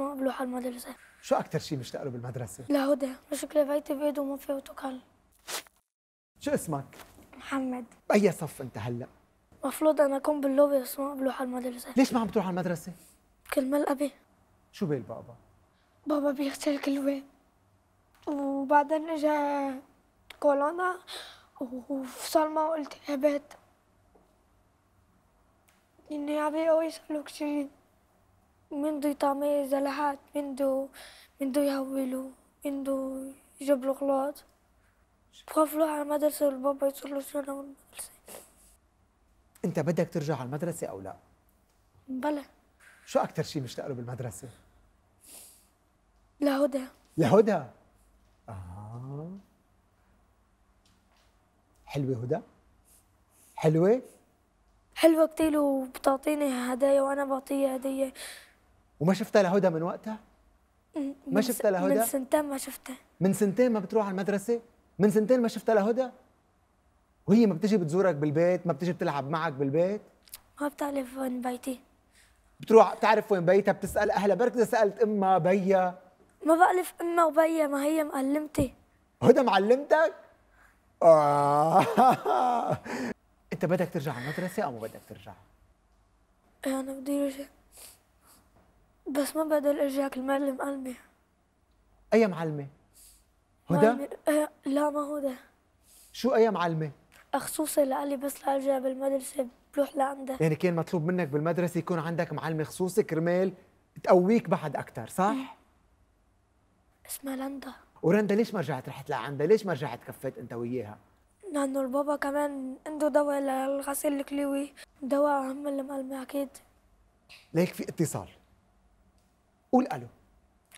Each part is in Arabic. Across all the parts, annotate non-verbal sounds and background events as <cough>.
ما بروح على المدرسة شو أكثر شيء مشتاق له بالمدرسة؟ لهدى، مشك لبيتي بإيده وما فيه تكلم شو اسمك؟ محمد بأي صف أنت هلا؟ مفروض أنا أكون باللوبي بس ما بروح على المدرسة ليش ما عم تروح على المدرسة؟ كل ما أبي شو بيل بابا؟ بابا بيغسل كلوة وبعدين اجى كورونا وفصل معه إيه التهابات إني أبي قوي صار له كثير منذ يطعمي زلحات منذ منذ يهولوا منذ يجبروا غلاط بخاف اروح على المدرسة والبابا يصير له سنة من المدرسة أنت بدك ترجع على المدرسة أو لا؟ بلا شو أكثر شيء مشتاق له بالمدرسة؟ لهدى لهدى آه حلوة هدى؟ حلوة؟ حلوة كثير وبتعطيني هدايا وأنا بعطيها هدية وما شفتها لهدى من وقتها؟ ما شفتها لهدى؟ من سنتين ما شفتها من سنتين ما بتروح على المدرسة؟ من سنتين ما شفتها لهدى؟ وهي ما بتجي بتزورك بالبيت، ما بتجي بتلعب معك بالبيت؟ ما بتعرف وين بيتي بتروح تعرف وين بيتها بتسأل أهلها برك إذا سألت أمها بيا ما بعرف أمها وبيا ما هي معلمتي هدى معلمتك؟ آه. <laughs> أنت بدك ترجع على المدرسة أو ما بدك ترجع؟ أنا بدي رجع بس ما بقدر ارجعك المعلم علمي اي معلمه؟ هدى؟ آه، لا ما هدى شو اي معلمه؟ خصوصي لالي بس لارجع بالمدرسة بروح لعندها يعني كان مطلوب منك بالمدرسة يكون عندك معلمة خصوصي كرمال تقويك بعد أكثر صح؟ إيه. اسمها لندا ورندا ليش ما رجعت رحت لعندها؟ ليش ما رجعت كفيت أنت وياها؟ لأنه البابا كمان عنده دواء للغسيل الكلوي دواء اهم من المعلمة أكيد ليك في اتصال قول الو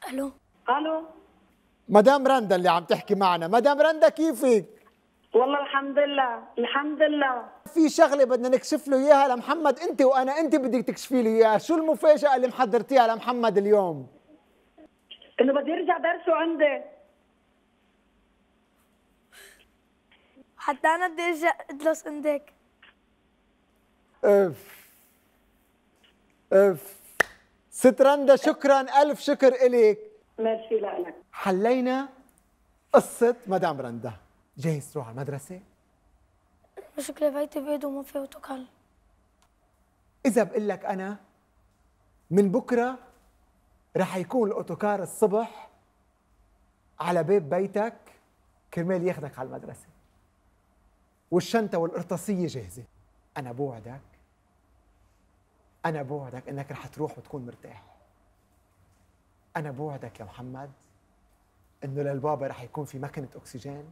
الو الو مدام رندا اللي عم تحكي معنا مدام رندا كيفك والله الحمد لله الحمد لله في شغله بدنا نكشف له اياها لمحمد انت وانا انت بدك تكشفي له اياها شو المفاجاه اللي محضرتيها لمحمد اليوم انه بده يرجع درسه عندي حتى انا بدي ارجع ادرس عندك اف اف ست رندا شكرا ألف شكر إليك ميرسي لك حلينا قصة مدام رندا جاهز تروح على المدرسة؟ مشكلة بيتي بيد وما في أوتوكال إذا بقول لك أنا من بكرة رح يكون الأوتوكار الصبح على باب بيتك كرمال ياخذك على المدرسة والشنطة والقرطاسية جاهزة أنا بوعدك أنا بوعدك إنك رح تروح وتكون مرتاح أنا بوعدك يا محمد إنه للبابا رح يكون في مكنة أكسجين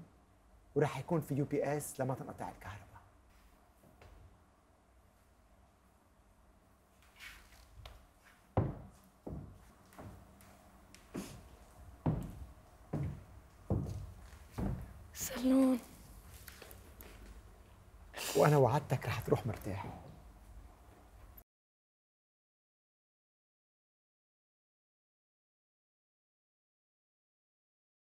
ورح يكون في يو بي اس لما تنقطع الكهرباء سلون وأنا وعدتك رح تروح مرتاح